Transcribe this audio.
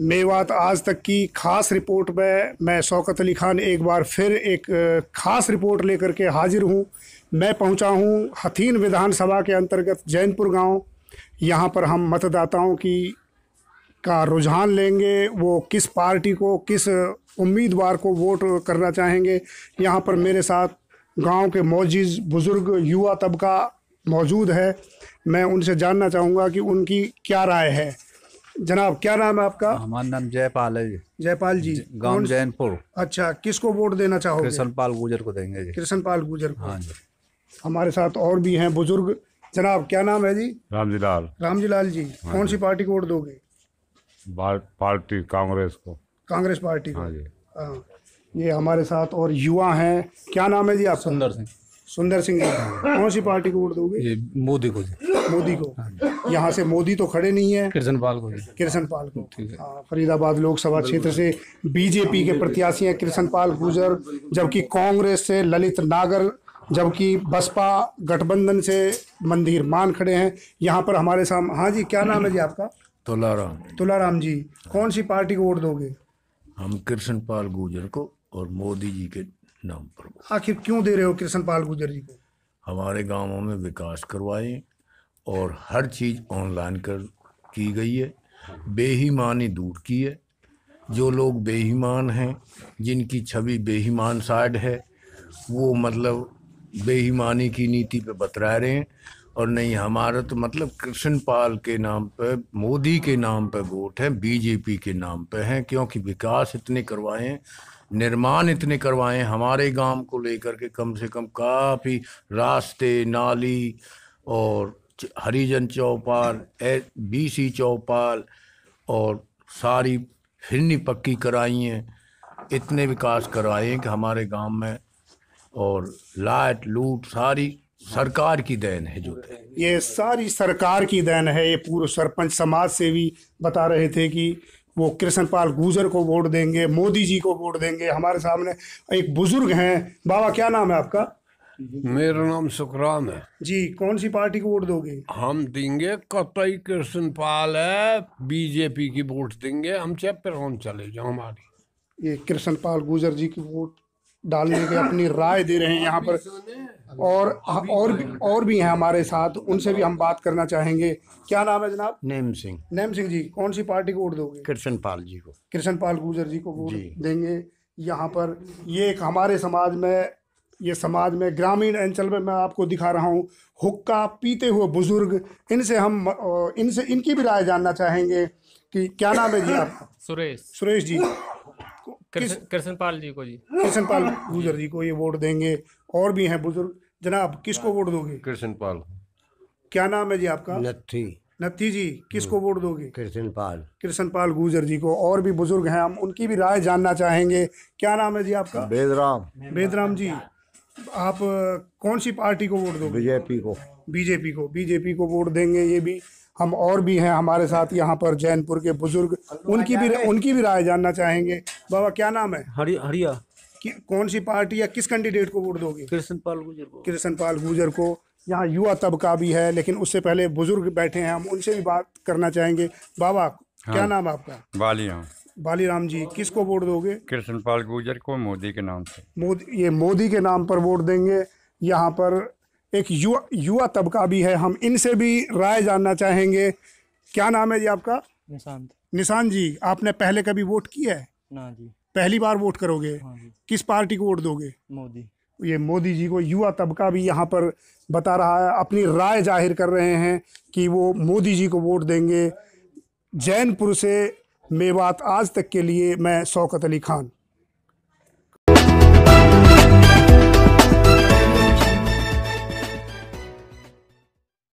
मेवात आज तक की खास रिपोर्ट में मैं शौकत अली खान एक बार फिर एक खास रिपोर्ट लेकर के हाजिर हूँ मैं पहुँचा हूँ हथीन विधानसभा के अंतर्गत जैनपुर गांव यहाँ पर हम मतदाताओं की का रुझान लेंगे वो किस पार्टी को किस उम्मीदवार को वोट करना चाहेंगे यहाँ पर मेरे साथ गांव के मौजिज बुज़ुर्ग युवा तबका मौजूद है मैं उनसे जानना चाहूँगा कि उनकी क्या राय है जनाब क्या नाम है आपका हमारा नाम जयपाल है जयपाल जी गांव जैनपुर अच्छा किसको वोट देना चाहोगे कृष्ण पाल गुजर को देंगे जी कृष्ण पाल गुजर को हाँ जी हमारे साथ और भी हैं बुजुर्ग जनाब क्या नाम है जी रामजी लाल रामजी लाल जी हाँ कौन सी पार्टी को वोट दोगे पार्टी कांग्रेस को कांग्रेस पार्टी को हाँ जी हाँ ये हमारे साथ और युवा हैं क्या नाम है जी आप सुंदर सिंह सुंदर सिंह कौन सी पार्टी को वोट दोगे मोदी को जी मोदी को यहाँ से मोदी तो खड़े नहीं है किशन पाल को किशन पाल को फरीदाबाद लोकसभा क्षेत्र से बीजेपी के प्रत्याशी हैं किशन पाल गुजर जबकि कांग्रेस से ललित नागर जबकि बसपा गठबंधन से मंदिर मान खड़े हैं यहाँ पर हमारे सामने हाँ जी क्या नाम है जी आपका तुलाराम तुलाराम जी कौन सी पार्टी को वोट दोगे हम कृष्ण पाल गुजर को और मोदी जी के नाम पर आखिर क्यों दे रहे हो कृष्ण पाल गुजर जी को हमारे गांवों में विकास करवाए और हर चीज़ ऑनलाइन कर की गई है बेहिमानी दूर की है जो लोग बेहिमान हैं जिनकी छवि बेहिमान साइड है वो मतलब बेहिमानी की नीति पे बतरा रहे हैं और नहीं हमारा तो मतलब कृष्ण पाल के नाम पे मोदी के नाम पे वोट हैं बीजेपी के नाम पे हैं क्योंकि विकास इतने करवाए हैं निर्माण इतने करवाए हैं हमारे गांव को लेकर के कम से कम काफ़ी रास्ते नाली और हरिजन चौपाल ए बी सी चौपाल और सारी फिरनी पक्की कराई हैं इतने विकास कराए हैं कि हमारे गांव में और लाइट लूट सारी सरकार की देन है जो है। ये सारी सरकार की देन है ये पूर्व सरपंच समाज से भी बता रहे थे कि वो कृष्णपाल गुजर को वोट देंगे मोदी जी को वोट देंगे हमारे सामने एक बुजुर्ग हैं बाबा क्या नाम है आपका मेरा नाम सुखराम है जी कौन सी पार्टी को वोट दोगे हम देंगे कतई कृष्ण पाल है बीजेपी की वोट देंगे हम चाहे प्रणाम चले जाओ हमारी ये कृष्ण पाल गुजर जी की वोट डालने के अपनी राय दे रहे हैं यहाँ पर और और भी और भी हैं हमारे साथ उनसे भी हम बात करना चाहेंगे क्या नाम है जनाब नेम सिंह नेम सिंह जी कौन सी पार्टी को वोट दोगे कृष्ण पाल जी को कृष्ण पाल गुजर जी को वोट देंगे यहाँ पर ये एक हमारे समाज में ये समाज में ग्रामीण अंचल में मैं आपको दिखा रहा हूँ हुक्का पीते हुए बुजुर्ग इनसे हम इनसे इनकी भी राय जानना चाहेंगे कि क्या नाम है जी आपका सुरेश सुरेश जी कृष्णपाल जी को जी कृष्णपाल गुजर जी को ये वोट देंगे और भी हैं बुजुर्ग जनाब किसको वोट दोगे कृष्णपाल क्या नाम है जी आपका नथी नथी जी किसको हम्म। वोट दोगे कृष्णपाल कृष्णपाल कृष्ण पाल गुजर जी को और भी बुजुर्ग हैं हम उनकी भी राय जानना चाहेंगे क्या नाम है जी आपका बेदराम बेदराम जी आप कौन सी पार्टी को वोट दोगे बीजेपी को बीजेपी को बीजेपी को वोट देंगे ये भी हम और भी हैं हमारे साथ यहाँ पर जैनपुर के बुजुर्ग उनकी भी उनकी भी राय जानना चाहेंगे बाबा क्या नाम है हरि हरिया कौन सी पार्टी या किस कैंडिडेट को वोट दोगे कृष्ण पाल गुजर को कृष्ण पाल गुजर को यहाँ युवा तबका भी है लेकिन उससे पहले बुजुर्ग बैठे हैं हम उनसे भी बात करना चाहेंगे बाबा हाँ, क्या नाम आपका बालिया बालीराम जी किसको वोट दोगे कृष्णपाल गुर्जर को मोदी के नाम से मोदी ये मोदी के नाम पर वोट देंगे यहाँ पर एक युवा युवा तबका भी है हम इनसे भी राय जानना चाहेंगे क्या नाम है जी आपका निशांत निशान जी आपने पहले कभी वोट किया है ना जी पहली बार वोट करोगे हाँ जी किस पार्टी को वोट दोगे मोदी ये मोदी जी को युवा तबका भी यहाँ पर बता रहा है अपनी राय जाहिर कर रहे हैं कि वो मोदी जी को वोट देंगे जैनपुर से मेवात आज तक के लिए मैं शौकत अली खान